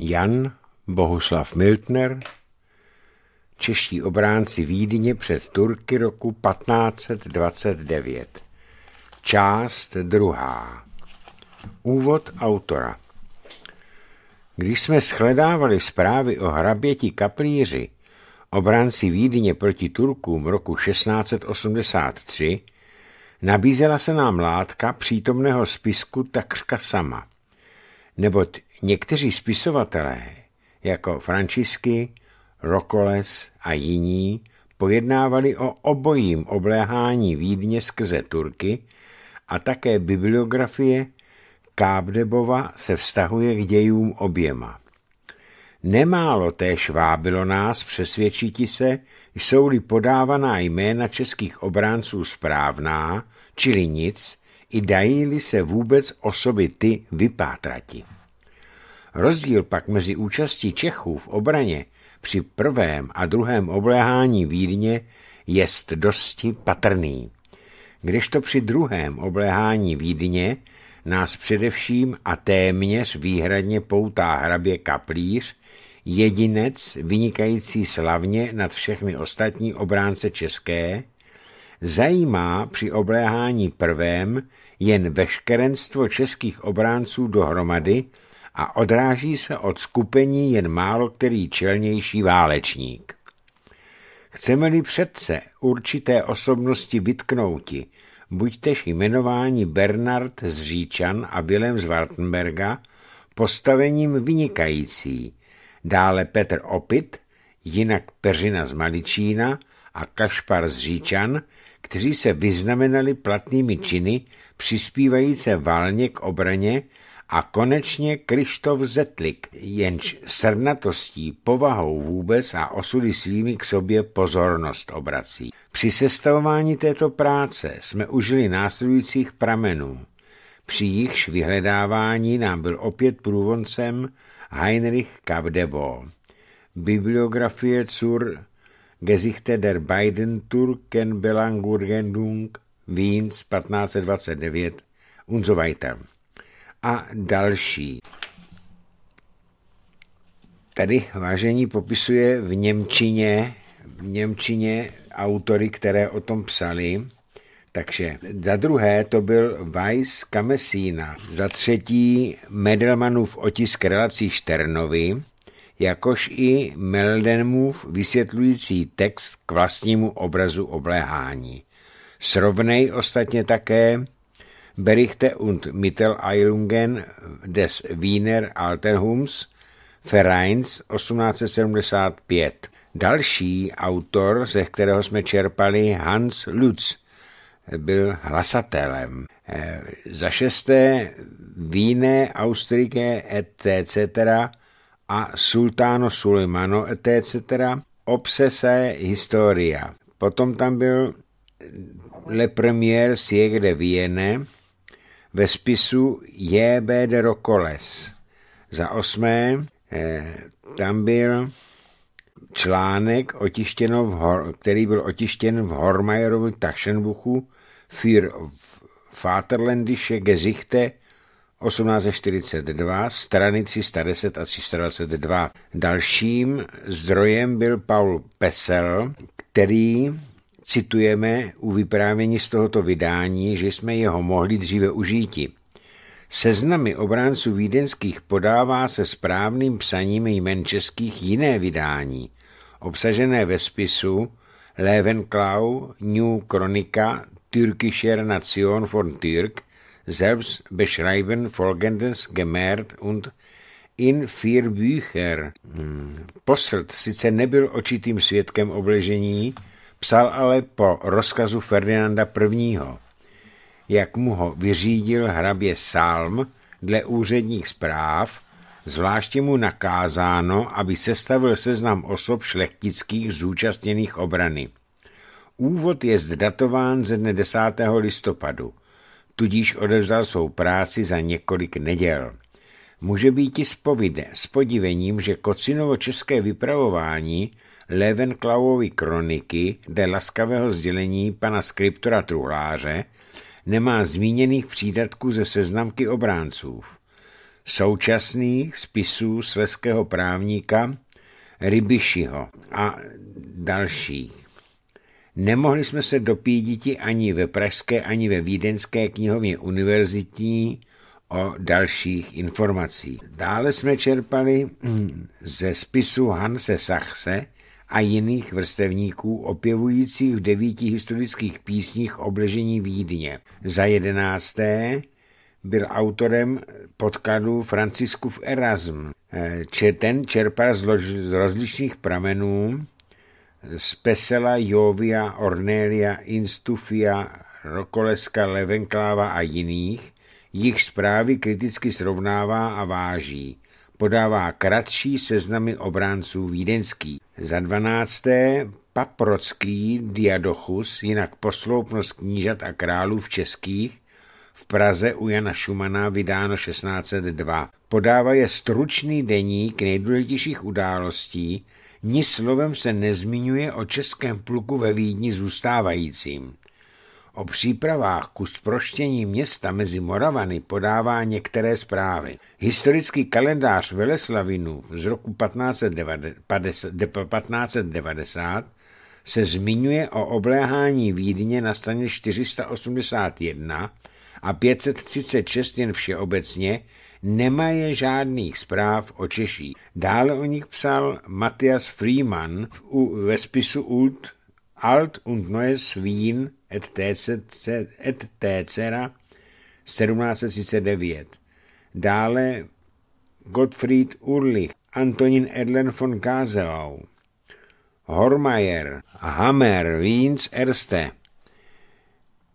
Jan Bohuslav Miltner, čeští obránci Vídně před Turky roku 1529. Část druhá. Úvod autora. Když jsme shledávali zprávy o hraběti kaplíři, obránci Vídně proti Turkům roku 1683, nabízela se nám látka přítomného spisku takřka sama, neboť Někteří spisovatelé, jako Francisky, Rokoles a jiní, pojednávali o obojím obléhání Vídně skrze Turky a také bibliografie Kábdebova se vztahuje k dějům oběma. Nemálo též vábilo nás přesvědčiti se, jsou-li podávaná jména českých obránců správná, čili nic, i dají-li se vůbec osoby ty vypátrati. Rozdíl pak mezi účastí Čechů v obraně při prvém a druhém obléhání Vídně jest dosti patrný. Kdežto při druhém obléhání Vídně nás především a téměř výhradně poutá hrabě Kaplíř, jedinec vynikající slavně nad všechny ostatní obránce české, zajímá při obléhání prvém jen veškerenstvo českých obránců dohromady, a odráží se od skupení jen málo který čelnější válečník. Chceme-li přece určité osobnosti vytknouti, buďtež jmenování Bernard z Říčan a Vilém z Wartenberga postavením vynikající, dále Petr Opit, jinak Peřina z Maličína a Kašpar z Říčan, kteří se vyznamenali platnými činy, přispívající válně k obraně a konečně Krištof Zetlik, jenž srnatostí, povahou vůbec a osudy svými k sobě pozornost obrací. Při sestavování této práce jsme užili následujících pramenů. Při jichž vyhledávání nám byl opět průvodcem Heinrich Kavdebo. Bibliografie zur Gesichte der beiden Turken Belangurgendung Wiens 1529 und so weiter a další. Tady vážení popisuje v Němčině, v Němčině autory, které o tom psali. Takže za druhé to byl Weiss Kamesína, za třetí Medelmanův otisk relací Šternovi, jakož i Meldenmův vysvětlující text k vlastnímu obrazu obléhání. Srovnej ostatně také Berichte und Mitteilungen des Wiener Altenhums, Vereins 1875. Další autor, ze kterého jsme čerpali, Hans Lutz, byl hlasatelem. Eh, za šesté Víne, Austrike, etc. a sultáno Sulimano, etc. Obsese historia. Potom tam byl Le Premier Siegre de Vienne, ve spisu J.B. de Rokoles. Za osmé, eh, tam byl článek, otištěno v Hor, který byl otištěn v Hormajerovu Tachsenbuchu, Für Vaterländische Gesichte 1842, strany 310 a 322. Dalším zdrojem byl Paul Pesel, který citujeme u vyprávění z tohoto vydání, že jsme jeho mohli dříve užíti. Seznamy obránců vídeňských podává se správným psaním jmen českých jiné vydání, obsažené ve spisu Levenklau, New Chronica, Türkischer Nation von Türk, selbst beschreiben folgendes Gemert und in vier Bücher. Hm, posrt sice nebyl očitým svědkem obležení, Psal ale po rozkazu Ferdinanda I., jak mu ho vyřídil hrabě Salm dle úředních zpráv, zvláště mu nakázáno, aby sestavil seznam osob šlechtických zúčastněných obrany. Úvod je zdatován ze dne 10. listopadu, tudíž odevzal svou práci za několik neděl. Může být i s, podivením, že Kocinovo české vypravování Levenklauovy kroniky dle laskavého sdělení pana skriptora Truláře, nemá zmíněných přídatků ze seznamky obránců. Současných spisů sleského právníka Rybišiho a dalších. Nemohli jsme se dopíditi ani ve pražské, ani ve vídeňské knihovně univerzitní o dalších informacích. Dále jsme čerpali ze spisu Hanse Sachse a jiných vrstevníků opěvujících v devíti historických písních obležení Vídně. Za jedenácté byl autorem podkladu Franciskův Erasm. Eh, ten čerpal z rozličných pramenů z Pesela, Jovia, Ornelia, Instufia, Rokoleska, Levenkláva a jiných, jich zprávy kriticky srovnává a váží. Podává kratší seznamy obránců vídeňských. Za dvanácté, Paprocký Diadochus, jinak posloupnost knížat a králů v českých, v Praze u Jana Šumana vydáno 1602. Podává je stručný deník nejdůležitějších událostí, ni slovem se nezmiňuje o českém pluku ve Vídni zůstávajícím. O přípravách ku sproštění města mezi Moravany podává některé zprávy. Historický kalendář Veleslavinu z roku 1590 se zmiňuje o obléhání Vídně na straně 481 a 536 jen všeobecně, nemá je žádných zpráv o Češí. Dále o nich psal Matthias Freeman ve spisu Alt und Neues Wien etc. 1739. Dále Gottfried Urlich, Antonín Edlen von Gázeau, Hormayer, Hammer, Wiens, Erste.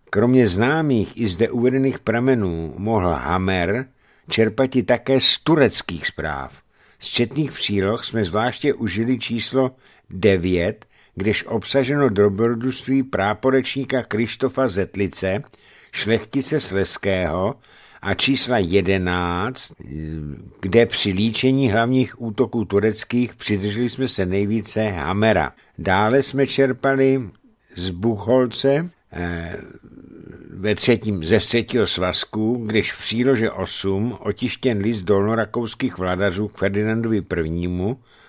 Kromě známých i zde uvedených pramenů mohl Hammer čerpat i také z tureckých zpráv. Z četných příloh jsme zvláště užili číslo 9 když obsaženo dobrodružství práporečníka Krištofa Zetlice, šlechtice Sleského a čísla 11, kde při líčení hlavních útoků tureckých přidrželi jsme se nejvíce Hamera. Dále jsme čerpali z Buchholce eh, ve třetím, ze třetího svazku, když v příloze 8 otištěn list dolnorakouských vladařů k Ferdinandovi I.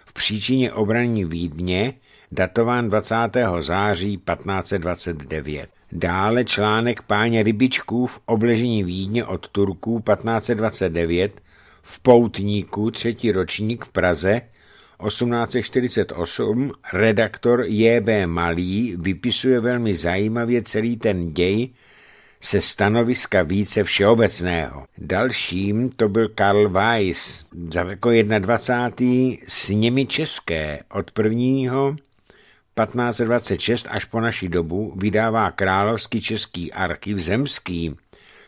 v příčině obraní Vídně datován 20. září 1529. Dále článek páně Rybičků v obležení Vídně od Turků 1529 v Poutníku, třetí ročník v Praze 1848 redaktor J.B. Malý vypisuje velmi zajímavě celý ten děj se stanoviska více všeobecného. Dalším to byl Karl Weiss, jako 21. sněmi české od 1. 1526 až po naší dobu vydává Královský český archiv zemský,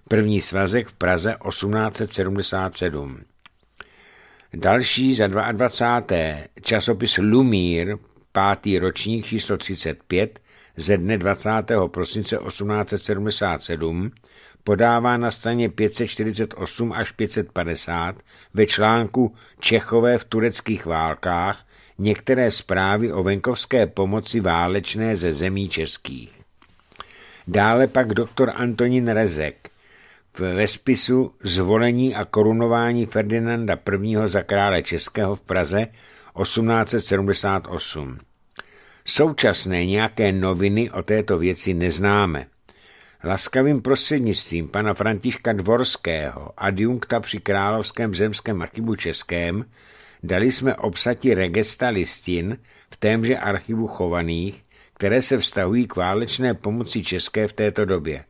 první svazek v Praze 1877. Další za 22. časopis Lumír, pátý ročník číslo 35 ze dne 20. prosince 1877 podává na straně 548 až 550 ve článku Čechové v tureckých válkách některé zprávy o venkovské pomoci válečné ze zemí českých. Dále pak doktor Antonín Rezek ve spisu Zvolení a korunování Ferdinanda I. za krále Českého v Praze 1878. Současné nějaké noviny o této věci neznáme. Laskavým prostřednictvím pana Františka Dvorského, adjunkta při Královském zemském archivu českém, dali jsme obsati regesta listin v témže archivu chovaných, které se vztahují k válečné pomoci České v této době.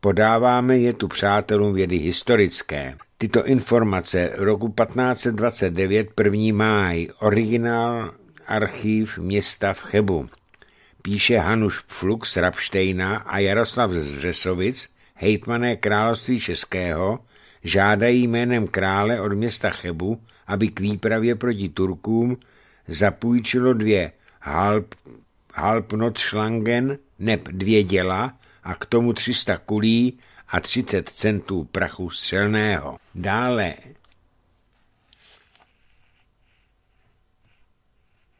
Podáváme je tu přátelům vědy historické. Tyto informace roku 1529 1. máj, originál archiv města v Chebu. Píše Hanuš Pflux z Rapštejna a Jaroslav Zřesovic, hejtmané království Českého, žádají jménem krále od města Chebu aby k výpravě proti Turkům zapůjčilo dvě halp, šlangen, neb dvě děla a k tomu 300 kulí a 30 centů prachu střelného. Dále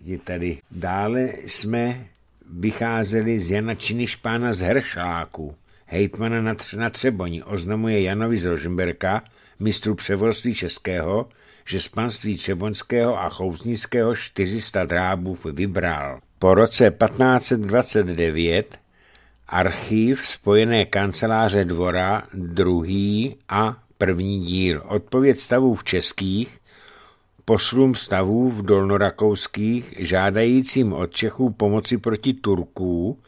je tady. Dále jsme vycházeli z Jana Činišpána z Hršáku, hejtmana na, na Třeboni, oznamuje Janovi z Rožemberka, mistru převorství českého, že z panství Třeboňského a Choutnického 400 drábův vybral. Po roce 1529 archív Spojené kanceláře dvora, druhý a první díl. Odpověď stavů v českých, poslům stavů v dolnorakouských, žádajícím od Čechů pomoci proti Turků,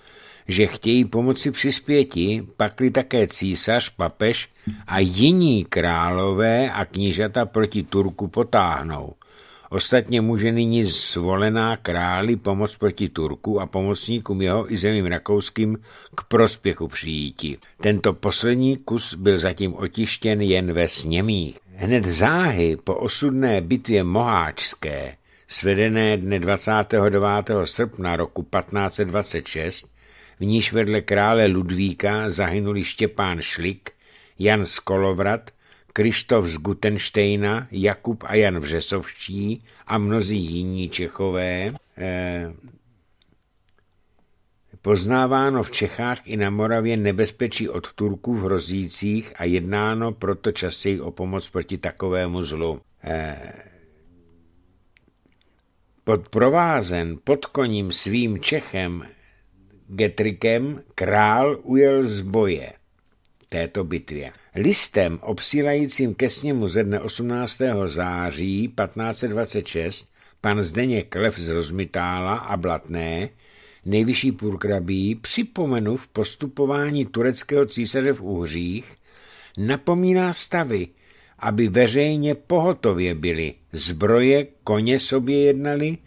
že chtějí pomoci přispěti, pakli také císař, papež a jiní králové a knížata proti Turku potáhnou. Ostatně může nyní zvolená králi pomoc proti Turku a pomocníkům jeho i zemím rakouským k prospěchu přijíti. Tento poslední kus byl zatím otištěn jen ve sněmích. Hned záhy po osudné bitvě Moháčské, svedené dne 29. srpna roku 1526, v níž vedle krále Ludvíka zahynuli Štěpán Šlik, Jan Skolovrat, Krištof z Gutenštejna, Jakub a Jan Vřesovští a mnozí jiní Čechové, eh, poznáváno v Čechách i na Moravě nebezpečí od Turků v hrozících a jednáno proto častěji o pomoc proti takovému zlu. Eh, pod provázen pod koním svým Čechem Getrikem král ujel z boje této bitvě. Listem obsílajícím ke sněmu ze dne 18. září 1526 pan Zdeněk Lev z Rozmitála a Blatné, nejvyšší půrkrabí, připomenu v postupování tureckého císaře v Uhřích, napomíná stavy, aby veřejně pohotově byli, zbroje, koně sobě jednali,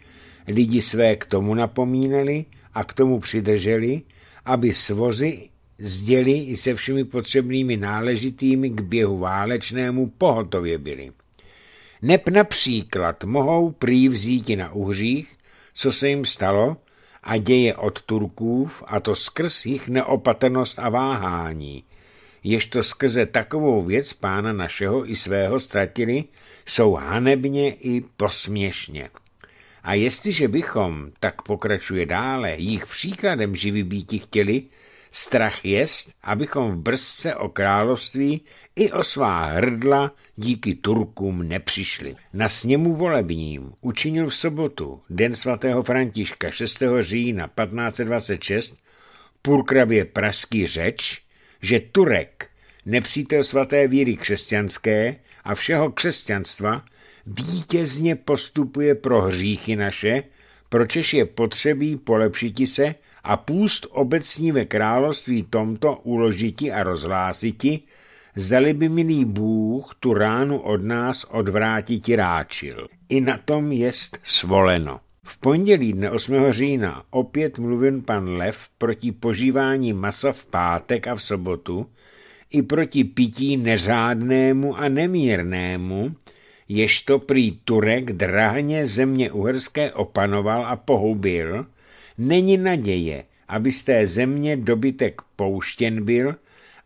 lidi své k tomu napomínali – a k tomu přidrželi, aby svozy zděli i se všemi potřebnými náležitými k běhu válečnému pohotově byly. Nep například mohou prý vzíti na uhřích, co se jim stalo, a děje od Turkův, a to skrz jich neopatrnost a váhání, jež to skrze takovou věc pána našeho i svého ztratili, jsou hanebně i posměšně. A jestliže bychom, tak pokračuje dále, jich příkladem živý býti chtěli, strach jest, abychom v brzce o království i o svá hrdla díky Turkům nepřišli. Na sněmu volebním učinil v sobotu, den svatého Františka 6. října 1526, purkrabě pražský řeč, že Turek, nepřítel svaté víry křesťanské a všeho křesťanstva, vítězně postupuje pro hříchy naše, pročež je potřebí polepšiti se a půst obecní ve království tomto uložiti a rozhlásiti, zdali by milý Bůh tu ránu od nás odvrátiti ráčil. I na tom jest svoleno. V pondělí dne 8. října opět mluvil pan Lev proti požívání masa v pátek a v sobotu i proti pití neřádnému a nemírnému, to prý Turek drahně země uherské opanoval a pohubil, není naděje, aby z té země dobytek pouštěn byl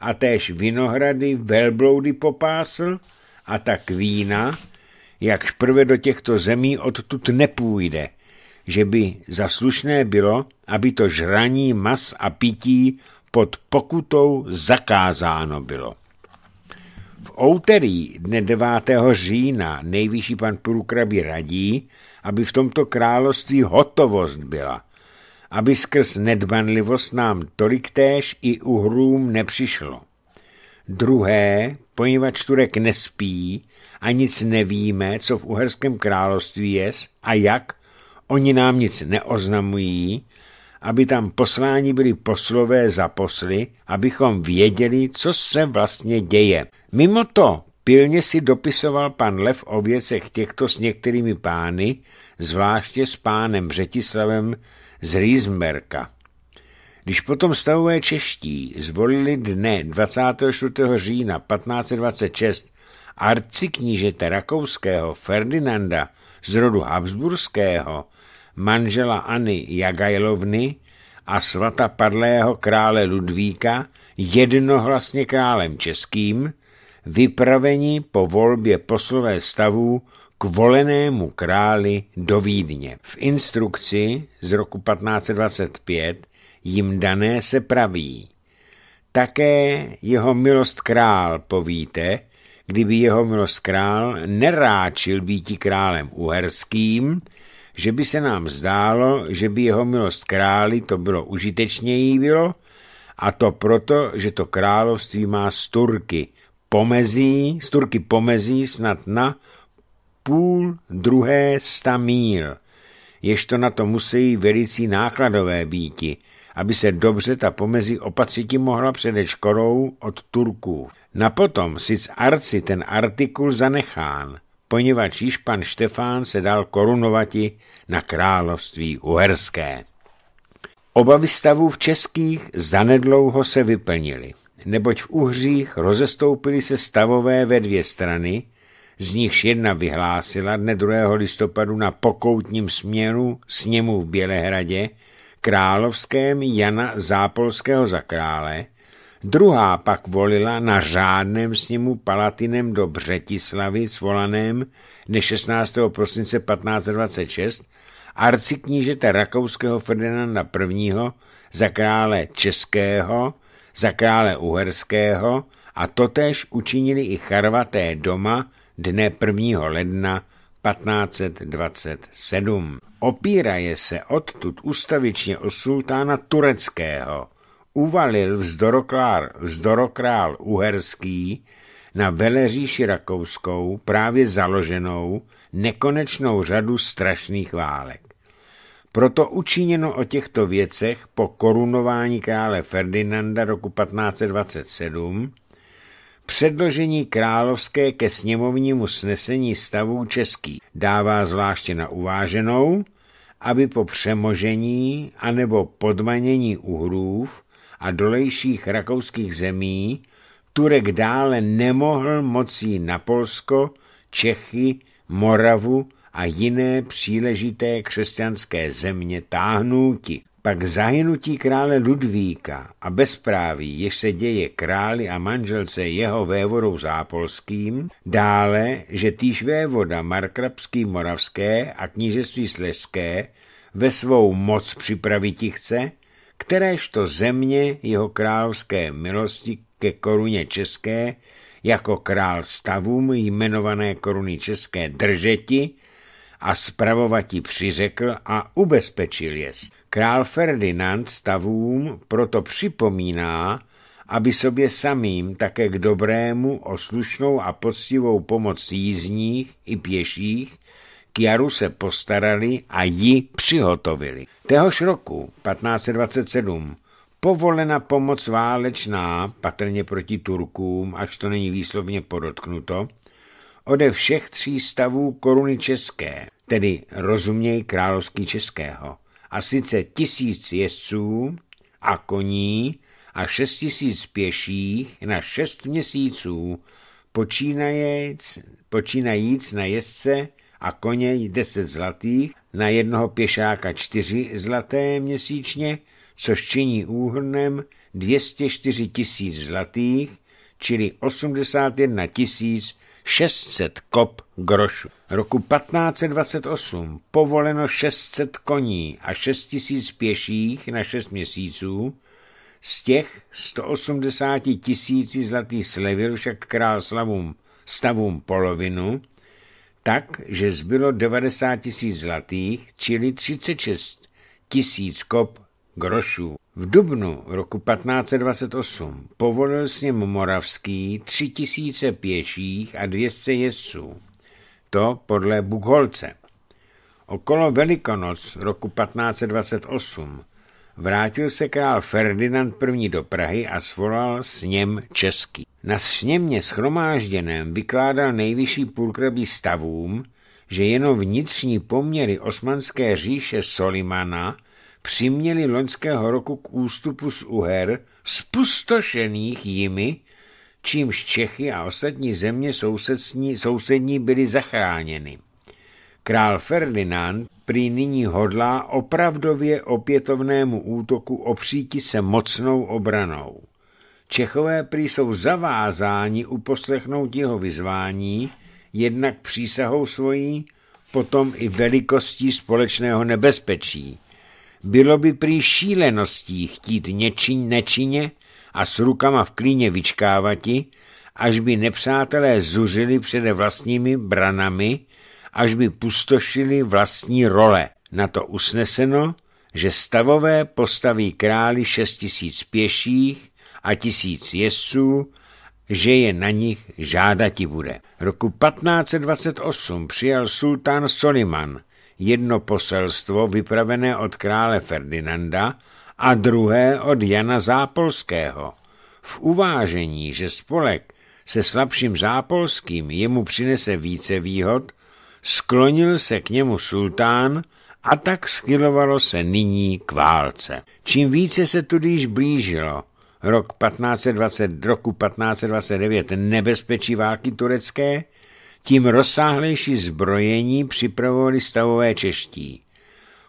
a též vinohrady velbloudy popásl a tak vína, jakž prve do těchto zemí odtud nepůjde, že by zaslušné bylo, aby to žraní mas a pití pod pokutou zakázáno bylo. V úterý dne 9. října nejvyšší pan Průkrabi radí, aby v tomto království hotovost byla, aby skrz nedbanlivost nám tolik též i uhrům nepřišlo. Druhé, poněvadž Turek nespí a nic nevíme, co v uherském království je a jak, oni nám nic neoznamují, aby tam poslání byli poslové za posly, abychom věděli, co se vlastně děje. Mimo to pilně si dopisoval pan Lev o věcech těchto s některými pány, zvláště s pánem Břetislavem z Rýzmerka. Když potom stavové čeští zvolili dne 24. října 1526 arciknížete rakouského Ferdinanda z rodu Habsburského, manžela Anny Jagajlovny a svata padlého krále Ludvíka, jednohlasně králem českým, vypraveni po volbě poslové stavů k volenému králi do Vídně. V instrukci z roku 1525 jim dané se praví. Také jeho milost král povíte, kdyby jeho milost král neráčil býti králem uherským, že by se nám zdálo, že by jeho milost králi to bylo užitečněji bylo, a to proto, že to království má sturky, pomezí, z Turky pomezí snad na půl druhé sta míl, jež to na to musí velicí nákladové býti, aby se dobře ta pomezí opatřití mohla přede školou od Turků. Na potom sic arci ten artikul zanechán, poněvadž již pan Štefán se dal korunovati na království uherské. Obavy stavů v českých zanedlouho se vyplnili neboť v Uhřích rozestoupily se stavové ve dvě strany, z nichž jedna vyhlásila dne 2. listopadu na pokoutním směru sněmu v Bělehradě královském Jana Zápolského za krále, druhá pak volila na řádném sněmu palatinem do Břetislavy svolaném dne 16. prosince 1526 arciknížete rakouského Ferdinanda I. za krále českého za krále Uherského a totéž učinili i Charvaté doma dne 1. ledna 1527. Opíraje se odtud ustavičně o sultána tureckého, uvalil vzdoroklár, vzdorokrál uherský na veleříši rakouskou právě založenou nekonečnou řadu strašných válek. Proto učiněno o těchto věcech po korunování krále Ferdinanda roku 1527 předložení královské ke sněmovnímu snesení stavů český dává zvláště na uváženou, aby po přemožení anebo podmanění uhrův a dolejších rakouských zemí Turek dále nemohl mocí na Polsko, Čechy, Moravu a jiné příležité křesťanské země táhnouti. Pak zahynutí krále Ludvíka a bezpráví, jež se děje králi a manželce jeho vévodou zápolským, dále, že týž vévoda Markrabský Moravské a knížectví Slezské ve svou moc připraviti chce, kteréžto země jeho královské milosti ke koruně české jako král stavům jmenované koruny české držeti, a spravovati přiřekl a ubezpečil je. Král Ferdinand stavům proto připomíná, aby sobě samým také k dobrému oslušnou a poctivou pomoc jízdních i pěších k jaru se postarali a ji přihotovili. Téhož roku 1527 povolena pomoc válečná, patrně proti Turkům, až to není výslovně podotknuto, ode všech tří stavů koruny české, tedy rozuměj královský českého, a sice tisíc jezdců a koní a šest tisíc pěších na šest měsíců, počínajíc, počínajíc na jezdce a koně deset zlatých, na jednoho pěšáka čtyři zlaté měsíčně, což činí úhrnem 204 tisíc zlatých, čili 81 tisíc 600 kop grošů. Roku 1528 povoleno 600 koní a 6000 pěších na 6 měsíců, z těch 180 tisíci zlatých slevil však král slavům stavům polovinu, tak, že zbylo 90 tisíc zlatých, čili 36 tisíc kop grošů. V dubnu roku 1528 povolil s ním Moravský tisíce pěších a 200 jezdců. To podle Bugholce. Okolo Velikonoc roku 1528 vrátil se král Ferdinand I. do Prahy a svolal s něm český. Na sněmě schromážděném vykládal nejvyšší půlkrabí stavům, že jenom vnitřní poměry osmanské říše Solimana Přiměli loňského roku k ústupu z Uher, spustošených jimi, čímž Čechy a ostatní země sousední, sousední byly zachráněny. Král Ferdinand prý nyní hodlá opravdově opětovnému útoku opříti se mocnou obranou. Čechové prý jsou zavázáni uposlechnout jeho vyzvání, jednak přísahou svojí, potom i velikostí společného nebezpečí, bylo by prý šíleností chtít něčin nečině a s rukama v klíně vyčkávati, až by nepřátelé zuřili přede vlastními branami, až by pustošili vlastní role. Na to usneseno, že stavové postaví králi šest tisíc pěších a tisíc jesů, že je na nich žádati bude. Roku 1528 přijal sultán Soliman, jedno poselstvo vypravené od krále Ferdinanda a druhé od Jana Zápolského. V uvážení, že spolek se slabším Zápolským jemu přinese více výhod, sklonil se k němu sultán a tak schylovalo se nyní k válce. Čím více se tudíž blížilo rok 1520, roku 1529 nebezpečí války turecké, tím rozsáhlejší zbrojení připravovali stavové čeští.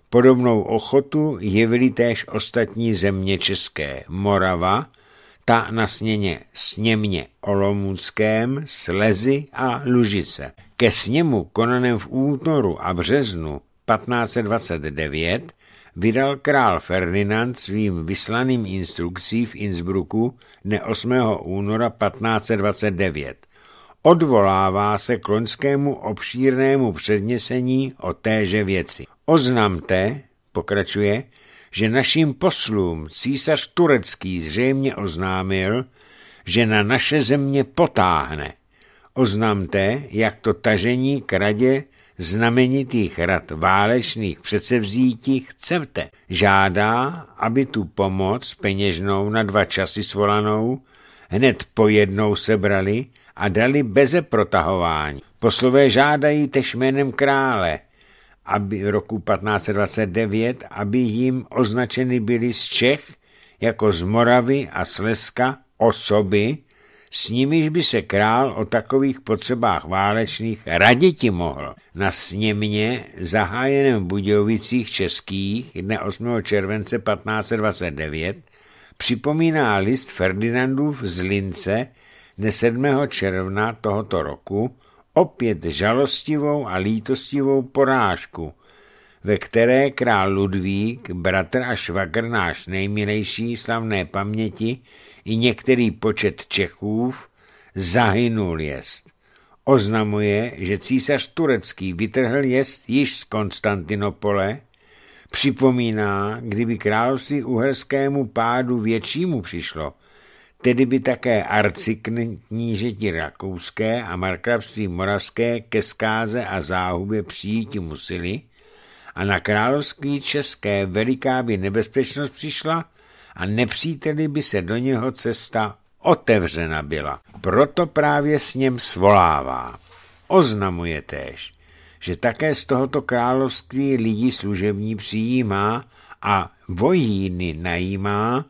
Podobnou ochotu jevili též ostatní země české, Morava, ta na sněně sněmě Olomouckém, Slezy a Lužice. Ke sněmu konaném v únoru a březnu 1529 vydal král Ferdinand svým vyslaným instrukcí v Innsbrucku dne 8. února 1529. Odvolává se k loňskému obšírnému přednesení o téže věci. Oznamte, pokračuje, že našim poslům císař turecký zřejmě oznámil, že na naše země potáhne. Oznamte, jak to tažení k radě znamenitých rad válečných předsevzítí chcete. Žádá, aby tu pomoc peněžnou na dva časy svolanou hned po jednou sebrali a dali beze protahování. Poslové žádají tež jménem krále, aby roku 1529, aby jim označeny byly z Čech jako z Moravy a Slezska osoby, s nimiž by se král o takových potřebách válečných raditi mohl. Na sněmně zahájeném v Budějovicích českých dne 8. července 1529 připomíná list Ferdinandův z Lince dne 7. června tohoto roku opět žalostivou a lítostivou porážku, ve které král Ludvík, bratr a švagr náš nejmilejší slavné paměti i některý počet Čechův, zahynul jest. Oznamuje, že císař turecký vytrhl jest již z Konstantinopole, připomíná, kdyby království uherskému pádu většímu přišlo – tedy by také arcikníži rakouské a markrabství moravské ke zkáze a záhubě přijít museli a na království české veliká by nebezpečnost přišla a nepříteli by se do něho cesta otevřena byla. Proto právě s něm svolává. Oznamuje též, že také z tohoto království lidi služební přijímá a vojíny najímá,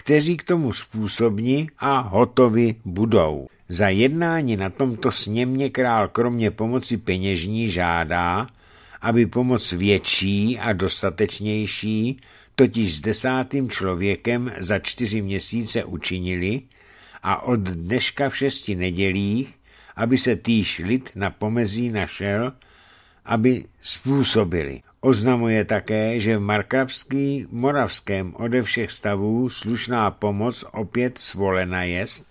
kteří k tomu způsobní a hotovi budou. Za jednání na tomto sněmě král kromě pomoci peněžní žádá, aby pomoc větší a dostatečnější, totiž s desátým člověkem za čtyři měsíce učinili a od dneška v šesti nedělích, aby se týž lid na pomezí našel, aby způsobili. Oznamuje také, že v Markravský Moravském ode všech stavů slušná pomoc opět svolena jest,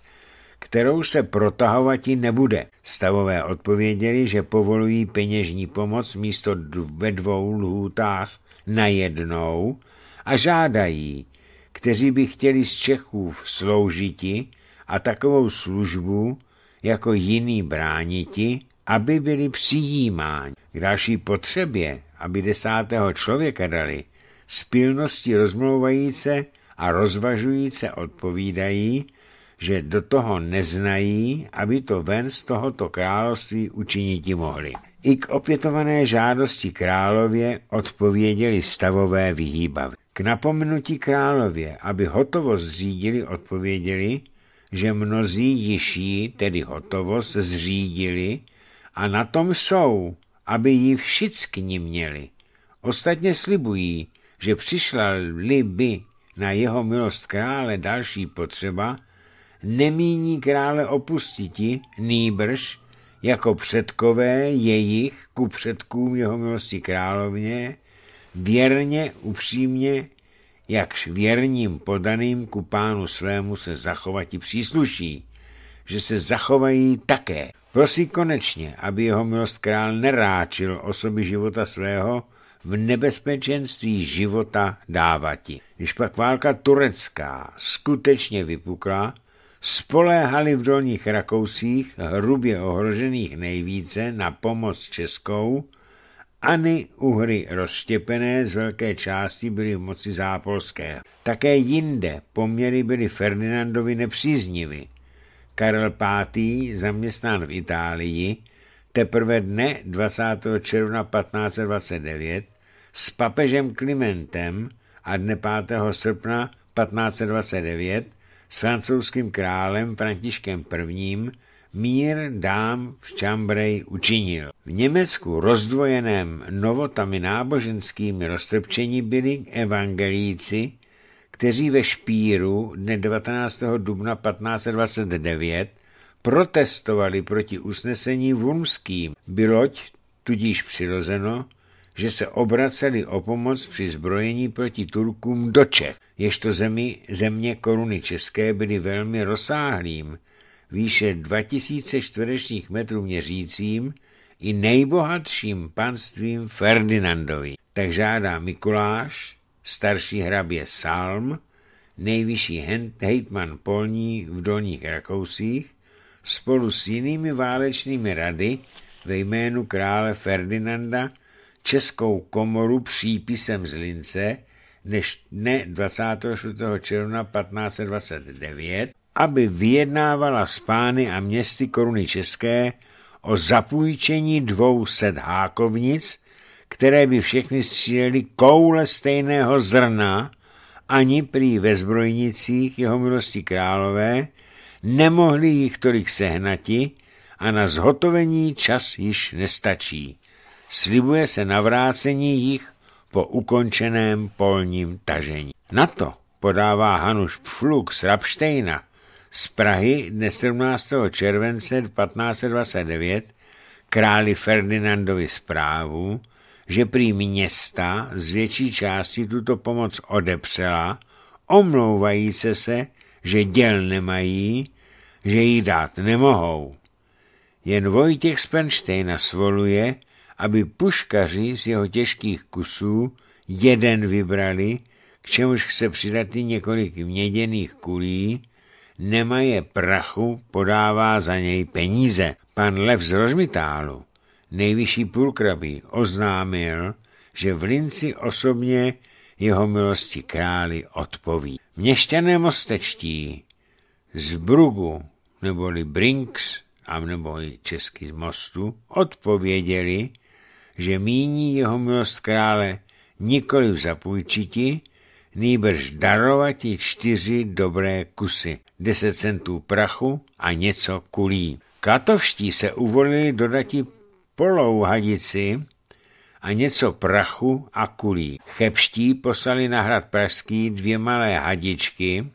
kterou se protahovati nebude. Stavové odpověděli, že povolují peněžní pomoc místo ve dvou lhůtách na jednou a žádají, kteří by chtěli z Čechů sloužiti a takovou službu jako jiný brániti, aby byli přijímáni. K další potřebě aby desátého člověka dali, s pilností rozmlouvajíce a rozvažujíce odpovídají, že do toho neznají, aby to ven z tohoto království učiniti mohli. I k opětované žádosti králově odpověděli stavové vyhýbavy. K napomenutí králově, aby hotovost zřídili, odpověděli, že mnozí jiší, tedy hotovost, zřídili a na tom jsou, aby ji všichni měli. Ostatně slibují, že přišla-li by na jeho milost krále další potřeba, nemíní krále opustiti, nýbrž, jako předkové jejich ku předkům jeho milosti královně, věrně, upřímně, jakž věrním podaným ku pánu svému se zachovati přísluší, že se zachovají také. Prosí konečně, aby jeho milost král neráčil osoby života svého v nebezpečenství života dávati. Když pak válka turecká skutečně vypukla, spoléhali v dolních Rakousích, hrubě ohrožených nejvíce, na pomoc českou, ani Uhry rozštěpené z velké části byly v moci zápolské. Také jinde poměry byly Ferdinandovi nepříznivy. Karel V. zaměstnán v Itálii teprve dne 20. června 1529 s papežem Klimentem a dne 5. srpna 1529 s francouzským králem Františkem I. mír dám v Čambrej učinil. V Německu rozdvojeném novotami náboženskými roztrpčení byli evangelíci, kteří ve Špíru dne 19. dubna 1529 protestovali proti usnesení vůnským, Byloť tudíž přirozeno, že se obraceli o pomoc při zbrojení proti Turkům do Čech, Ještě zemi, země koruny české byly velmi rozsáhlým, výše 2000 čtverečních metrů měřícím i nejbohatším panstvím Ferdinandovi. Tak žádá Mikuláš, starší hrabě Salm, nejvyšší hejtman polní v Dolních Rakousích, spolu s jinými válečnými rady ve jménu krále Ferdinanda Českou komoru přípisem z Lince než dne 26. června 1529, aby vyjednávala s pány a městy koruny české o zapůjčení dvou set hákovnic které by všechny střílely koule stejného zrna, ani prý ve zbrojnicích jeho milosti králové, nemohli jich tolik sehnati a na zhotovení čas již nestačí. Slibuje se navrácení jich po ukončeném polním tažení. Na to podává Hanuš Pfluk z Rapštejna z Prahy dne 17. července 1529 králi Ferdinandovi zprávu, že prý města z větší části tuto pomoc odepřela, omlouvají se se, že děl nemají, že jí dát nemohou. Jen Vojtěch z Penštejna svoluje, aby puškaři z jeho těžkých kusů jeden vybrali, k čemuž chce přidat i několik měděných kulí, nemaje prachu podává za něj peníze. Pan Lev z Rožmitálu nejvyšší půlkrabí oznámil, že v Linci osobně jeho milosti králi odpoví. Měšťané mostečtí z Brugu neboli Brinks a nebo i český mostu odpověděli, že míní jeho milost krále nikoli zapůjčiti, nýbrž darovati čtyři dobré kusy, deset centů prachu a něco kulí. Katovští se uvolili dodatí polouhanici a něco prachu a kulí. Chebští poslali na hrad Pražský dvě malé hadičky,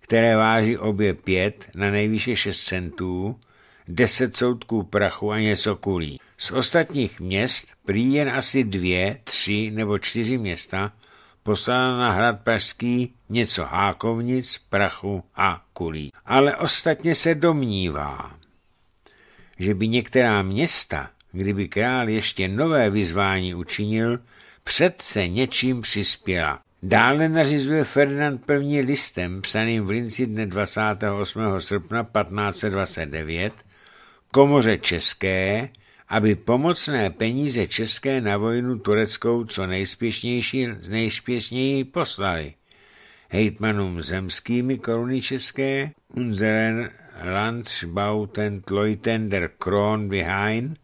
které váží obě pět na nejvýše šest centů, deset soudků prachu a něco kulí. Z ostatních měst prý jen asi dvě, tři nebo čtyři města poslala na hrad Pražský něco hákovnic, prachu a kulí. Ale ostatně se domnívá, že by některá města Kdyby král ještě nové vyzvání učinil, přece něčím přispěla. Dále nařizuje Ferdinand první listem, psaným v Linci dne 28. srpna 1529, komoře České, aby pomocné peníze České na vojnu tureckou co nejspěšnější, nejspěšněji poslali. Hejtmanům zemskými koruny České, Unzeren Landschbauten Leutender Kron Behind,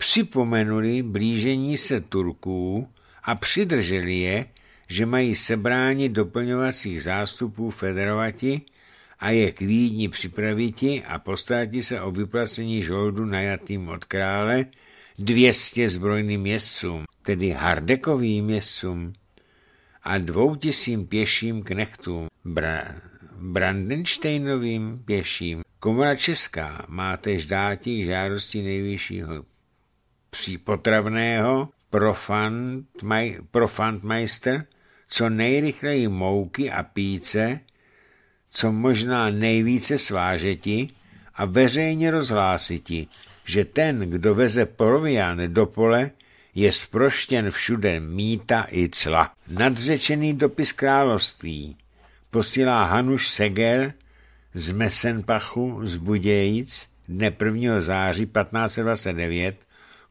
připomenuli blížení se Turků a přidrželi je, že mají sebrání doplňovacích zástupů federovati a je k Vídni připraviti a postáti se o vyplacení žoldu najatým od krále 200 zbrojným městcům, tedy hardekovým městcům a dvou tisím pěším knechtům, Bra- Brandensteinovým pěším. Komora Česká má tež dáti k žádosti nejvyššího přípotravného profantmeister co nejrychleji mouky a píce, co možná nejvíce svážeti a veřejně rozhlásiti, že ten, kdo veze provián do pole, je sproštěn všude míta i cla. Nadřečený dopis království posílá Hanuš Seger z Mesenpachu z Budějic dne 1. září 1529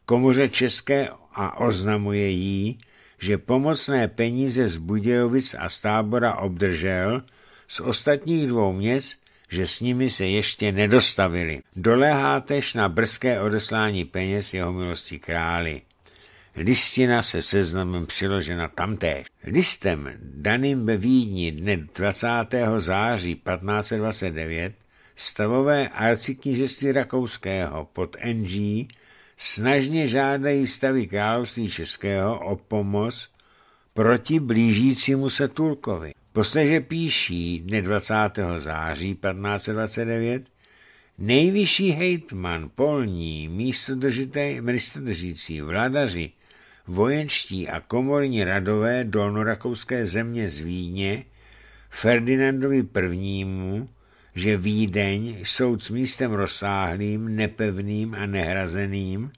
komoře České a oznamuje jí, že pomocné peníze z Budějovic a z tábora obdržel, z ostatních dvou měst, že s nimi se ještě nedostavili. Doléhá tež na brzké odeslání peněz jeho milosti králi. Listina se seznamem přiložena tamtéž. Listem daným ve Vídni dne 20. září 1529 stavové arcikněžství rakouského pod NG snažně žádají stavy království Českého o pomoc proti blížícímu se tulkovi. Posleže píší dne 20. září 1529 nejvyšší hejtman, polní, místodržící, vladaři, vojenští a komorní radové dolnorakouské země z Vídně Ferdinandovi I že Vídeň jsou místem rozsáhlým, nepevným a nehrazeným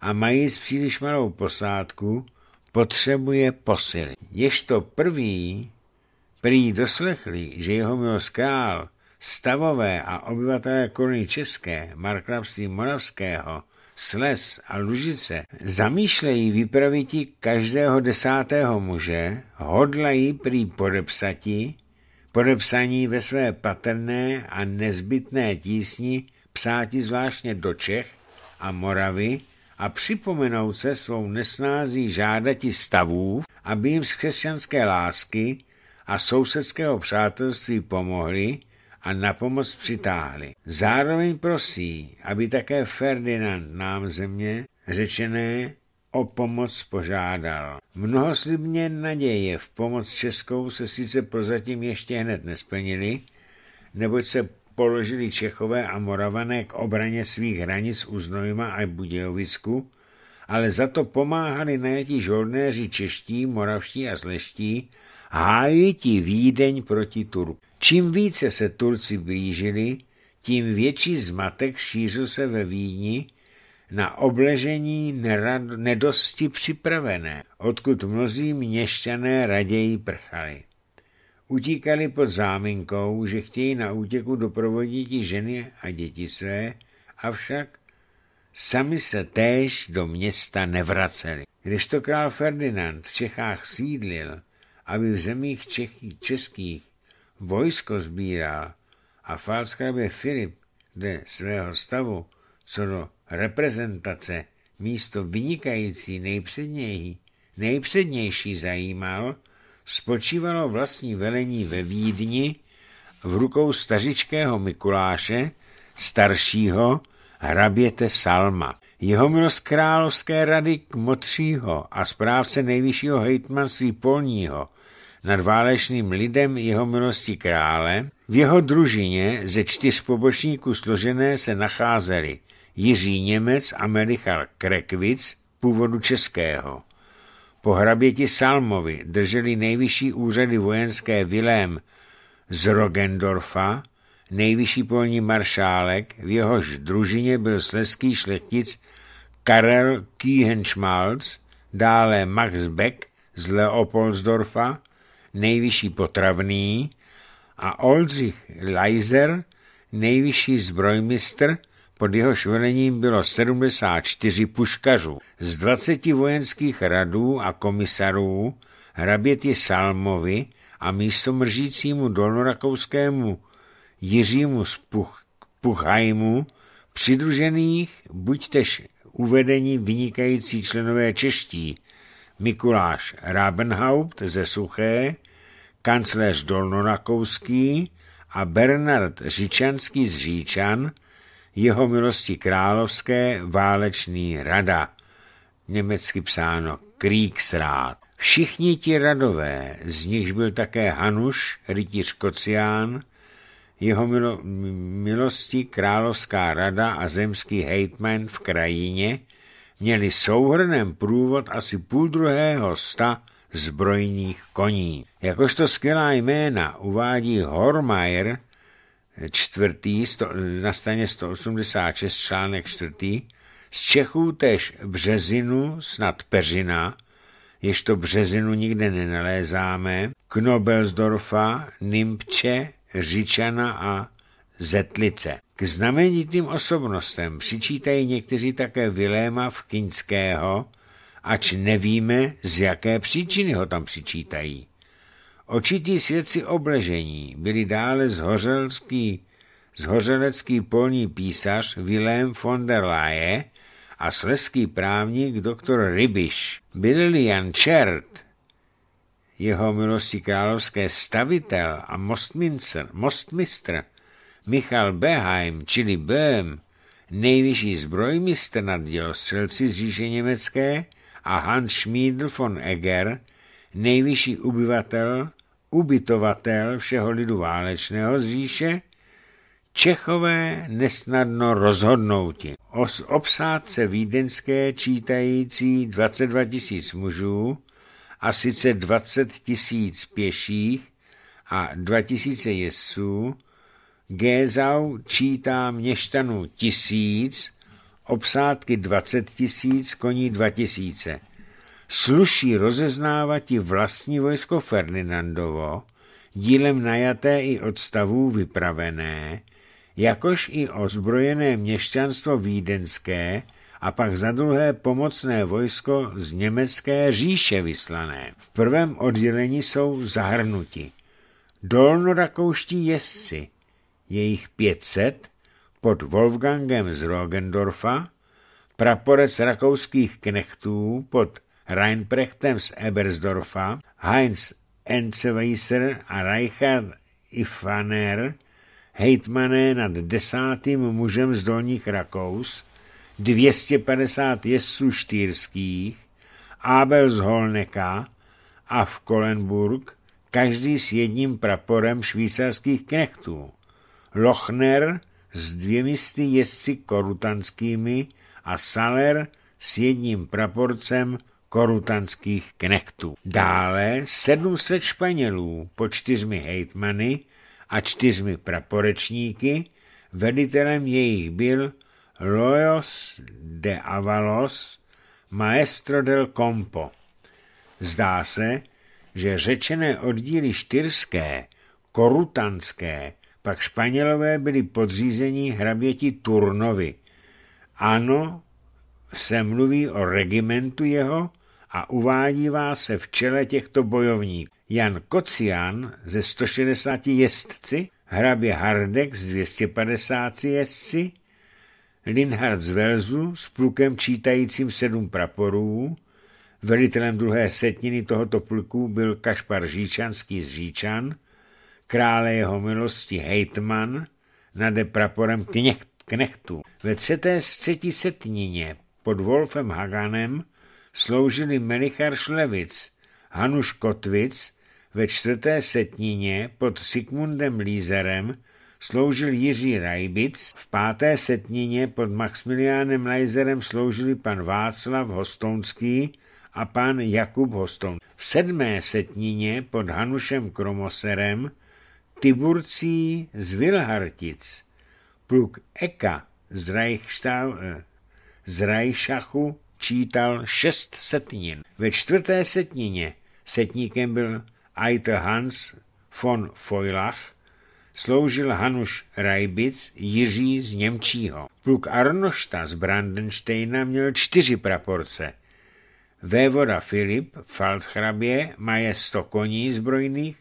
a mají s příliš malou posádku, potřebuje posily. to první prý doslechli, že jeho milost král, stavové a obyvatelé koruny České, markrabství Moravského, Sles a Lužice zamýšlejí vypraviti každého desátého muže, hodlají prý podepsati Podepsaní ve své patrné a nezbytné tísni psáti zvláštně do Čech a Moravy a připomenout se svou nesnází žádati stavů, aby jim z křesťanské lásky a sousedského přátelství pomohli a na pomoc přitáhli. Zároveň prosí, aby také Ferdinand nám země, řečené o pomoc požádal. Mnohoslibně naděje v pomoc Českou se sice prozatím ještě hned nesplnili, neboť se položili Čechové a Moravané k obraně svých hranic u Znojma a Budějovisku, ale za to pomáhali najetí žoldnéři čeští, moravští a zleští, hájití Vídeň proti Turku. Čím více se Turci blížili, tím větší zmatek šířil se ve Vídni na obležení nedosti připravené, odkud mnozí měšťané raději prchali. Utíkali pod záminkou, že chtějí na útěku doprovodit i ženy a děti své, avšak sami se též do města nevraceli. Když to král Ferdinand v Čechách sídlil, aby v zemích Čechy, českých vojsko sbíral a falskrabě Filip kde svého stavu co do reprezentace místo vynikající nejpřednější, nejpřednější zajímal, spočívalo vlastní velení ve Vídni v rukou stařičkého Mikuláše, staršího hraběte Salma. Jeho milost královské rady Kmotřího a správce nejvyššího hejtmanství Polního nad válečným lidem jeho milosti krále, v jeho družině ze čtyř pobočníků složené se nacházeli Jiří Němec a Melichar Krekvic, původu českého. Po hraběti Salmovi drželi nejvyšší úřady vojenské Vilém z Rogendorfa, nejvyšší polní maršálek, v jehož družině byl sleský šlechtic Karel Kiehenschmalz, dále Max Beck z Leopoldsdorfa, nejvyšší potravný, a Oldřich Leiser, nejvyšší zbrojmistr pod jehož velením bylo 74 puškařů z 20 vojenských radů a komisarů hraběti Salmovi a místomržícímu dolnorakouskému Jiřímu z Puch, Puchajmu přidružených buďtež uvedení vynikající členové čeští Mikuláš Rabenhaupt ze Suché, kancléř Dolnorakouský a Bernard Říčanský z Říčan – jeho milosti královské válečný rada, německy psáno Kriegsrat. Všichni ti radové, z nichž byl také Hanuš, rytíř Kocián, jeho milo, milosti královská rada a zemský hejtman v krajině, měli souhrnem průvod asi půl druhého sta zbrojních koní. Jakožto skvělá jména uvádí Hormajer, čtvrtý, sto, na straně 186, článek čtvrtý, z Čechů tež březinu, snad peřina, jež to březinu nikde nenalézáme, Knobelsdorfa, Nimpče, Říčana a Zetlice. K znamenitým osobnostem přičítají někteří také Viléma v Kinského, ač nevíme, z jaké příčiny ho tam přičítají. Očití svědci obležení byli dále zhořelský, zhořelecký polní písař Wilhelm von der Laje a sleský právník doktor Rybiš. Jan Čert, jeho milosti královské stavitel a mostmincer, mostmistr Michal Beheim, čili Böhm, nejvyšší zbrojmistr nad dělostřelci z říše německé a Hans Schmiedl von Eger, nejvyšší ubyvatel, ubytovatel všeho lidu válečného z říše, Čechové nesnadno rozhodnouti. O obsádce vídeňské čítající 22 tisíc mužů a sice 20 tisíc pěších a 2 tisíce jezdců, Gézau čítá měštanů tisíc, obsádky 20 tisíc, koní 2 tisíce sluší rozeznávat i vlastní vojsko Ferdinandovo, dílem najaté i odstavů vypravené, jakož i ozbrojené měšťanstvo vídenské a pak za druhé pomocné vojsko z německé říše vyslané. V prvém oddělení jsou zahrnuti dolnorakouští jezdci, jejich 500 pod Wolfgangem z Rogendorfa, praporec rakouských knechtů pod Reinprechtem z Ebersdorfa, Heinz Enceweiser a Reichard Ifaner, hejtmané nad desátým mužem z Dolních Rakous, 250 jezdců štýrských, Abel z Holneka a v Kolenburg, každý s jedním praporem švýcarských knechtů. Lochner s dvěmisty jezdci korutanskými a Saler s jedním praporcem korutanských knechtů. Dále 700 Španělů po čtyřmi hejtmany a čtyřmi praporečníky, velitelem jejich byl Loyos de Avalos, maestro del Compo. Zdá se, že řečené oddíly štyrské, korutanské, pak Španělové byli podřízení hraběti Turnovi. Ano, se mluví o regimentu jeho a uvádí vás se v čele těchto bojovníků. Jan Kocian ze 160 jezdci, hrabě Hardek z 250 jezdci, Linhard z Velzu s plukem čítajícím sedm praporů, velitelem druhé setniny tohoto pluku byl Kašpar Žíčanský z Žíčan, krále jeho milosti Hejtman, nade praporem knecht, knechtu. Ve třeté střetí setnině pod Wolfem Haganem sloužili Melichar Šlevic, Hanuš Kotvic, ve čtvrté setnině pod Sigmundem Lízerem sloužil Jiří Rajbic, v páté setnině pod Maximiliánem Lízerem sloužili pan Václav Hostonský a pan Jakub Hoston. V sedmé setnině pod Hanušem Kromoserem Tiburcí z Vilhartic, pluk Eka z Reichstau, z Rajšachu čítal šest setnin. Ve čtvrté setnině setníkem byl Eitel Hans von Feulach, sloužil Hanuš Rajbic Jiří z Němčího. Pluk Arnošta z Brandensteina měl čtyři praporce. Vévoda Filip v Faltchrabě, maje sto koní zbrojných,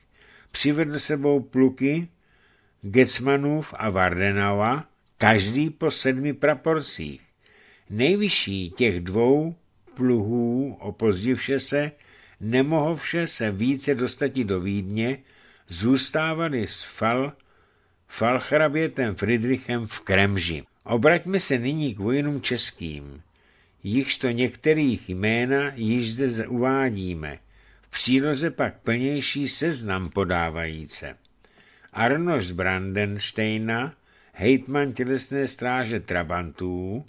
přivedl sebou pluky Getsmanův a Vardenova, každý po sedmi praporcích. Nejvyšší těch dvou pluhů opozdivše se, nemohovše se více dostati do Vídně, zůstávali s Fal, Falchrabětem Friedrichem v Kremži. Obraťme se nyní k vojenům českým. Jichž to některých jména již zde uvádíme. V příloze pak plnější seznam podávajíce. Arnoš z Brandensteina, hejtman tělesné stráže Trabantů,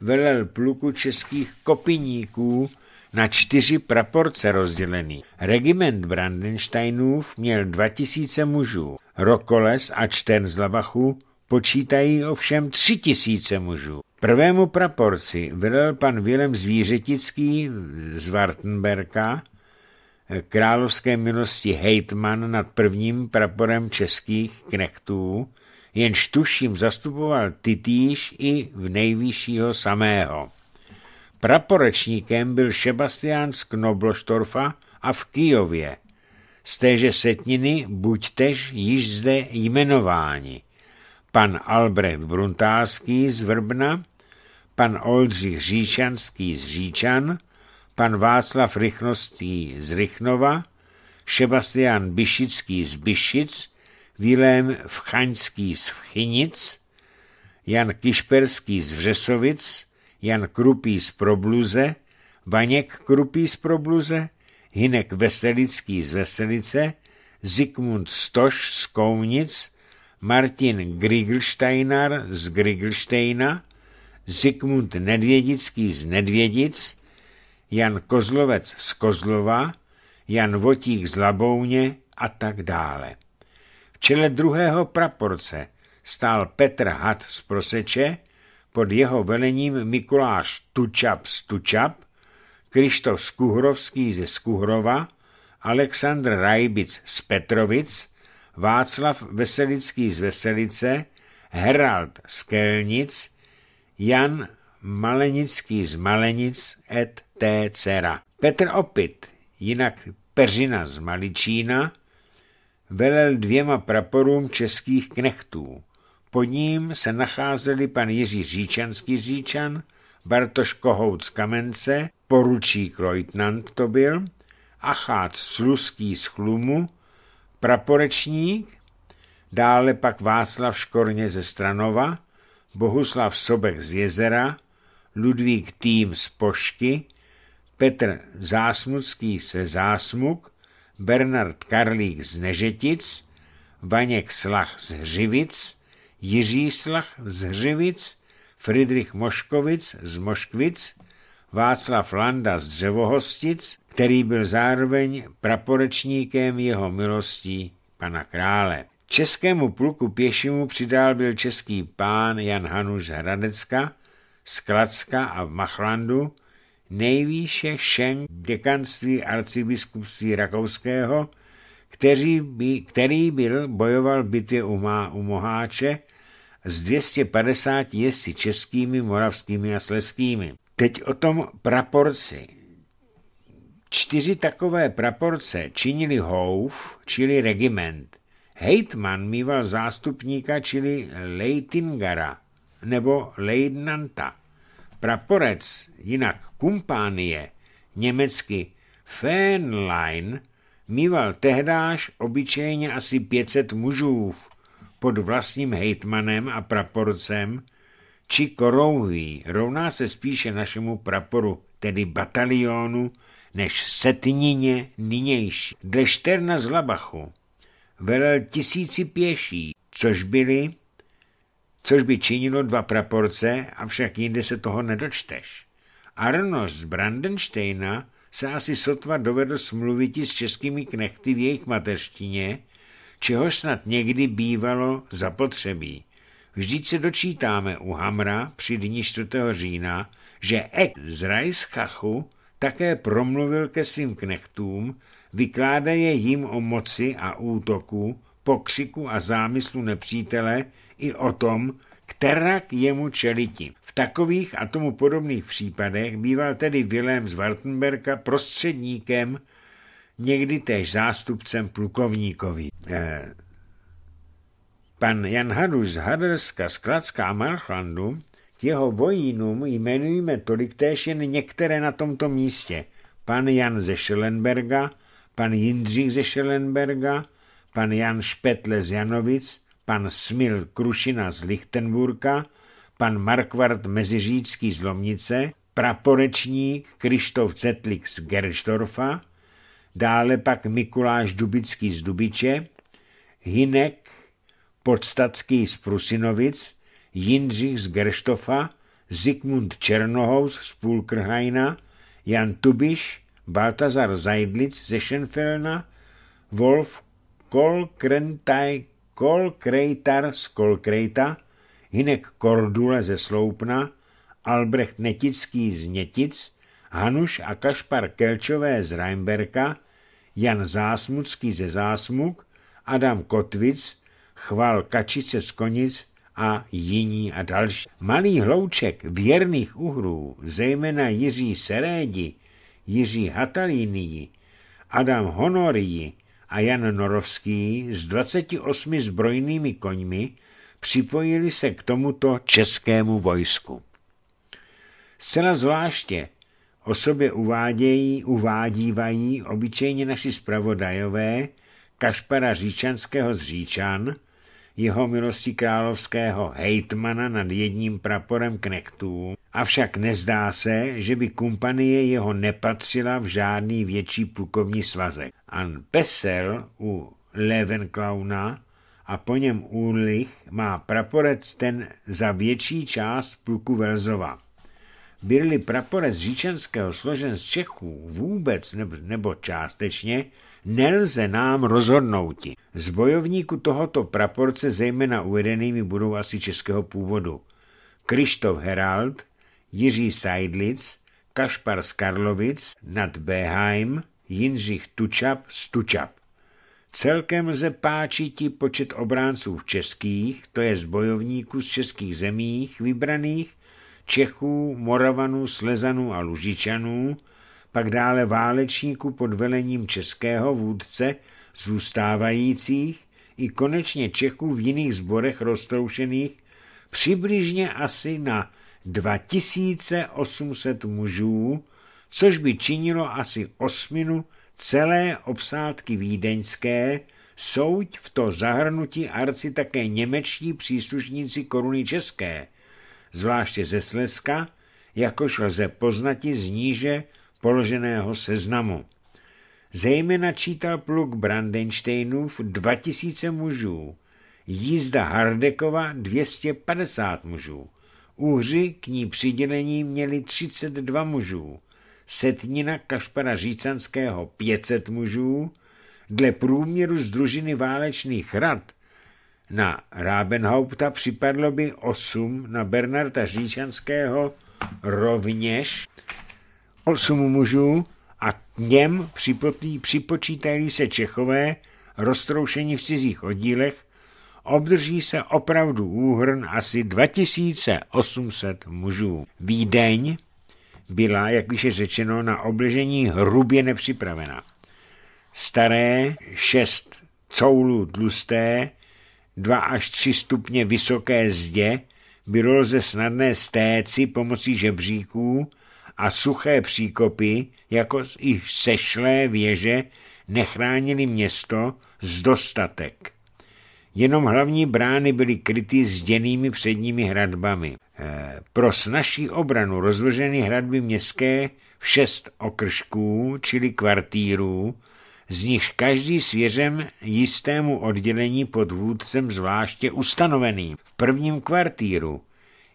velel pluku českých kopiníků na čtyři praporce rozdělený. Regiment Brandensteinův měl 2000 mužů, Rokoles a Čten z Labachu počítají ovšem 3000 mužů. Prvému praporci velel pan Vilem Zvířetický z Wartenberka, královské milosti hejtman nad prvním praporem českých knechtů jenž tuším zastupoval Titýš i v nejvyššího samého. Praporečníkem byl Sebastián z Knobloštorfa a v Kijově. Z téže setniny tež již zde jmenováni. Pan Albrecht Bruntálský z Vrbna, pan Oldřich Říčanský z Říčan, pan Václav Rychnostý z Rychnova, Sebastián Bišický z Bišic Vilém Vchaňský z Vchynic, Jan Kišperský z Vřesovic, Jan Krupý z Probluze, Vaněk Krupý z Probluze, Hinek Veselický z Veselice, Zikmund Stoš z Kounic, Martin Grigelsteinar z Grigelsteina, Zikmund Nedvědický z Nedvědic, Jan Kozlovec z Kozlova, Jan Votík z Labouně a tak dále čele druhého praporce stál Petr Had z Proseče, pod jeho velením Mikuláš Tučap z Tučap, Krištof Skuhrovský ze Skuhrova, Aleksandr Rajbic z Petrovic, Václav Veselický z Veselice, Herald z Kelnic, Jan Malenický z Malenic et T. Cera. Petr Opit, jinak Peřina z Maličína, velel dvěma praporům českých knechtů. Pod ním se nacházeli pan Jiří Říčanský Říčan, Bartoš Kohout z Kamence, poručík lojtnant to byl, Achác Sluský z Chlumu, praporečník, dále pak Václav Škorně ze Stranova, Bohuslav Sobek z Jezera, Ludvík Tým z Pošky, Petr Zásmucký se Zásmuk, Bernard Karlík z Nežetic, Vaněk Slach z Hřivic, Jiří Slach z Hřivic, Fridrich Moškovic z Moškvic, Václav Landa z Dřevohostic, který byl zároveň praporečníkem jeho milostí pana krále. Českému pluku pěšimu přidál byl český pán Jan Hanuš Hradecka, z Klacka a v Machlandu, nejvýše šenk děkanství arcibiskupství rakouského, který, by, který byl bojoval bitvě u, Má, u Moháče s 250 jezdci českými, moravskými a sleskými. Teď o tom praporci. Čtyři takové praporce činili houf, čili regiment. Hejtman mýval zástupníka, čili lejtingara, nebo leidnanta. Praporec, jinak kumpánie, německy Fähnlein, mýval tehdáž obyčejně asi 500 mužů pod vlastním hejtmanem a praporcem, či korouhý rovná se spíše našemu praporu, tedy batalionu, než setnině nynější. Dle Šterna z Labachu velel tisíci pěší, což byli což by činilo dva praporce, avšak jinde se toho nedočteš. Arnos z Brandensteina se asi sotva dovedl smluvit s českými knechty v jejich mateřštině, čehož snad někdy bývalo zapotřebí. Vždyť se dočítáme u Hamra při dní 4. října, že Ek z Rajskachu také promluvil ke svým knechtům, vykládaje jim o moci a útoku, pokřiku a zámyslu nepřítele, i o tom, která k jemu čeliti. V takových a tomu podobných případech býval tedy Vilém z Wartenberka prostředníkem, někdy též zástupcem plukovníkovi. Eh, pan Jan Haduš z Haderska, z Kladska a Marchlandu k jeho vojínům jmenujeme tolik též jen některé na tomto místě. Pan Jan ze Schellenberga, pan Jindřich ze Schellenberga, pan Jan Špetle z Janovic, pan Smil Krušina z Lichtenburka, pan Markvart Meziříčský z Lomnice, praporečník Krištof Cetlik z Gerštorfa, dále pak Mikuláš Dubický z Dubiče, Hinek Podstatský z Prusinovic, Jindřich z Gerštofa, Zikmund Černohous z Půlkrhajna, Jan Tubiš, Baltazar Zajdlic ze Šenfelna, Wolf Kol Kol Krejtar z Kolkrejta, Hinek Kordule ze Sloupna, Albrecht Netický z Netic, Hanuš a Kašpar Kelčové z Reimberka, Jan Zásmucký ze Zásmuk, Adam Kotvic, Chval Kačice z Konic a jiní a další. Malý hlouček věrných uhrů, zejména Jiří Serédi, Jiří Hatalínii, Adam Honorii, a Jan Norovský s 28 zbrojnými koňmi připojili se k tomuto českému vojsku. Zcela zvláště o sobě uvádějí, uvádívají obyčejně naši zpravodajové Kašpara Říčanského z Říčan, jeho milosti královského hejtmana nad jedním praporem knechtů Avšak nezdá se, že by kumpanie jeho nepatřila v žádný větší plukovní svazek. An pesel u Levenklauna a po něm lich má praporec ten za větší část pluku Velzova. Byl-li praporec říčenského složen z Čechů vůbec nebo částečně, nelze nám rozhodnouti. Z bojovníku tohoto praporce zejména uvedenými budou asi českého původu. Krištof Herald, Jiří Sajdlic, Kašpar z Karlovic nad Beheim, Jindřich Tučap z Tučap. Celkem lze páčití počet obránců v českých, to je z bojovníků z českých zemích vybraných, Čechů, Moravanů, Slezanů a Lužičanů, pak dále válečníků pod velením českého vůdce zůstávajících i konečně Čechů v jiných zborech roztroušených přibližně asi na 2800 mužů, což by činilo asi osminu celé obsádky vídeňské, soud v to zahrnutí arci také němečtí příslušníci koruny české, zvláště ze Slezska, jakož lze poznati z níže položeného seznamu. Zejména čítal pluk Brandensteinův 2000 mužů, jízda Hardekova 250 mužů. Úři k ní přidělení měli 32 mužů, setnina Kašpara Řícanského 500 mužů, dle průměru z družiny válečných rad na Rábenhaupta připadlo by 8, na Bernarda Říčanského rovněž 8 mužů a k něm připočítají se Čechové roztroušení v cizích oddílech obdrží se opravdu úhrn asi 2800 mužů. Vídeň byla, jak již je řečeno, na obležení hrubě nepřipravena. Staré, šest coulů tlusté, dva až tři stupně vysoké zdě bylo lze snadné stéci pomocí žebříků a suché příkopy, jako i sešlé věže, nechránili město z dostatek. Jenom hlavní brány byly kryty zděnými předními hradbami. Eh, pro snažší obranu rozloženy hradby městské v šest okršků, čili kvartýrů, z nichž každý svěřem jistému oddělení pod vůdcem zvláště ustanoveným. V prvním kvartíru,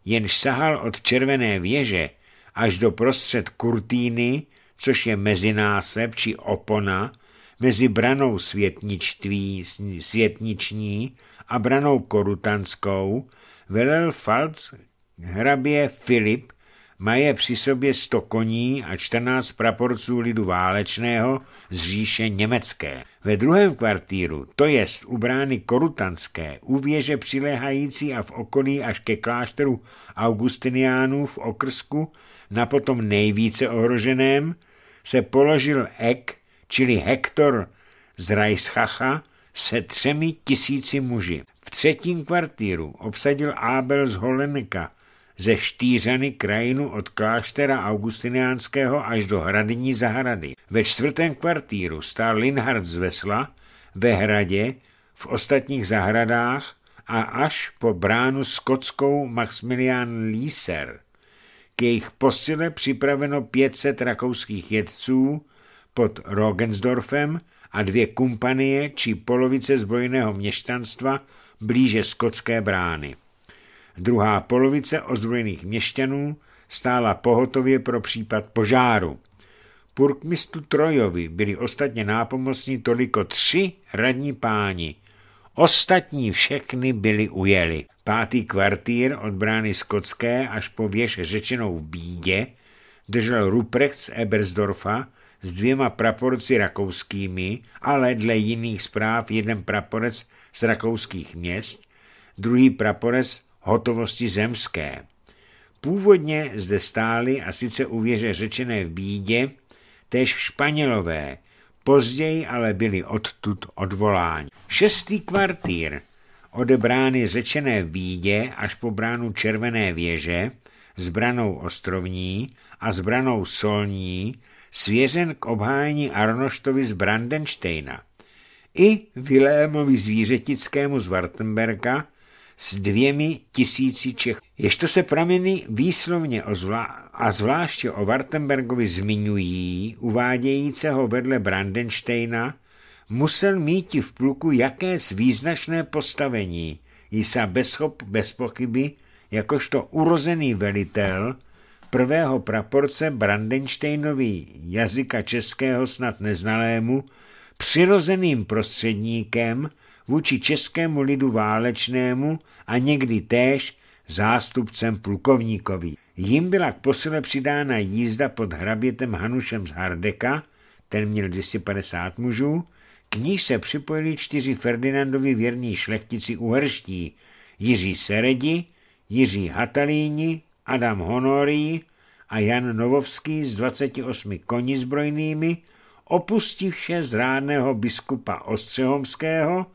jenž sahal od červené věže až do prostřed kurtýny, což je mezinásep či opona, mezi branou světničtví, světniční a branou korutanskou velel falc hrabě Filip maje při sobě sto koní a 14 praporců lidu válečného z říše německé. Ve druhém kvartíru, to jest u brány Korutanské, u věže přiléhající a v okolí až ke klášteru Augustiniánů v okrsku, na potom nejvíce ohroženém, se položil ek čili Hektor z Rajschacha, se třemi tisíci muži. V třetím kvartíru obsadil Abel z Holenka ze Štýřany krajinu od kláštera augustiniánského až do hradní zahrady. Ve čtvrtém kvartíru stál Linhard z Vesla ve hradě, v ostatních zahradách a až po bránu skotskou Maximilian Lieser. K jejich posile připraveno 500 rakouských jedců, pod Rogensdorfem a dvě kumpanie či polovice zbrojného měštanstva blíže skotské brány. Druhá polovice ozbrojených měšťanů stála pohotově pro případ požáru. Purkmistu Trojovi byli ostatně nápomocní toliko tři radní páni. Ostatní všechny byli ujeli. Pátý kvartýr od brány Skotské až po věž řečenou v bídě držel Ruprecht z Ebersdorfa s dvěma praporci rakouskými, ale dle jiných zpráv jeden praporec z rakouských měst, druhý praporec hotovosti zemské. Původně zde stály a sice u řečené v bídě, též Španělové, později ale byli odtud odvoláni. Šestý kvartýr, odebrány řečené v bídě až po bránu Červené věže, zbranou ostrovní a zbranou solní svěřen k obhájení Arnoštovi z Brandenštejna i Vilémovi Zvířetickému z Wartenberga s dvěmi tisíci Čech. Ještě se prameny výslovně o zvlá- a zvláště o Wartenbergovi zmiňují, uvádějíceho vedle Brandenštejna, musel mít v pluku jaké význačné postavení, se bez, bez pochyby jakožto urozený velitel prvého praporce Brandensteinový jazyka českého snad neznalému, přirozeným prostředníkem vůči českému lidu válečnému a někdy též zástupcem plukovníkovi. Jim byla k posile přidána jízda pod hrabětem Hanušem z Hardeka, ten měl 250 mužů, k ní se připojili čtyři Ferdinandovi věrní šlechtici uherští, Jiří Seredi, Jiří Hatalíni, Adam Honorý a Jan Novovský s 28 koni zbrojnými, opustivše zrádného biskupa Ostřehomského,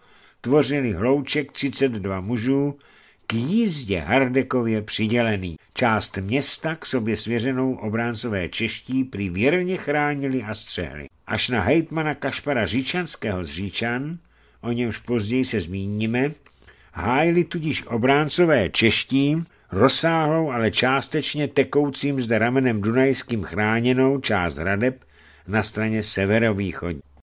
tvořili hlouček 32 mužů, k jízdě Hardekově přidělený. Část města k sobě svěřenou obráncové čeští prý věrně chránili a střehli. Až na hejtmana Kašpara Říčanského z Říčan, o němž později se zmíníme, Hájili tudíž obráncové čeští, rozsáhlou, ale částečně tekoucím zde ramenem Dunajským chráněnou část Hradeb na straně severovýchodní.